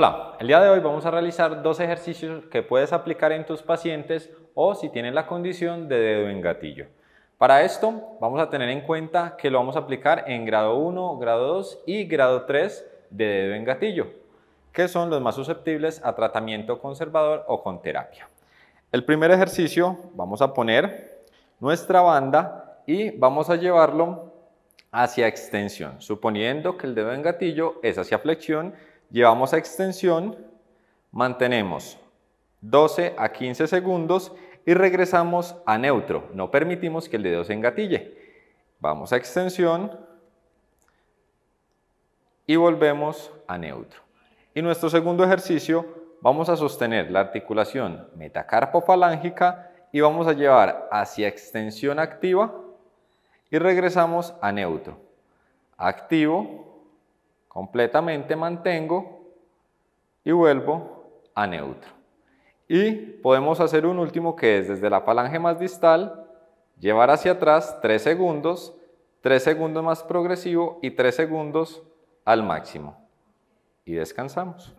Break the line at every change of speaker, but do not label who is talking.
Hola, el día de hoy vamos a realizar dos ejercicios que puedes aplicar en tus pacientes o si tienen la condición de dedo en gatillo. Para esto vamos a tener en cuenta que lo vamos a aplicar en grado 1, grado 2 y grado 3 de dedo en gatillo, que son los más susceptibles a tratamiento conservador o con terapia. El primer ejercicio vamos a poner nuestra banda y vamos a llevarlo hacia extensión, suponiendo que el dedo en gatillo es hacia flexión llevamos a extensión, mantenemos 12 a 15 segundos y regresamos a neutro. No permitimos que el dedo se engatille. Vamos a extensión y volvemos a neutro. Y nuestro segundo ejercicio vamos a sostener la articulación metacarpofalángica y vamos a llevar hacia extensión activa y regresamos a neutro. Activo, completamente mantengo y vuelvo a neutro. Y podemos hacer un último que es desde la falange más distal, llevar hacia atrás 3 segundos, 3 segundos más progresivo y 3 segundos al máximo. Y descansamos.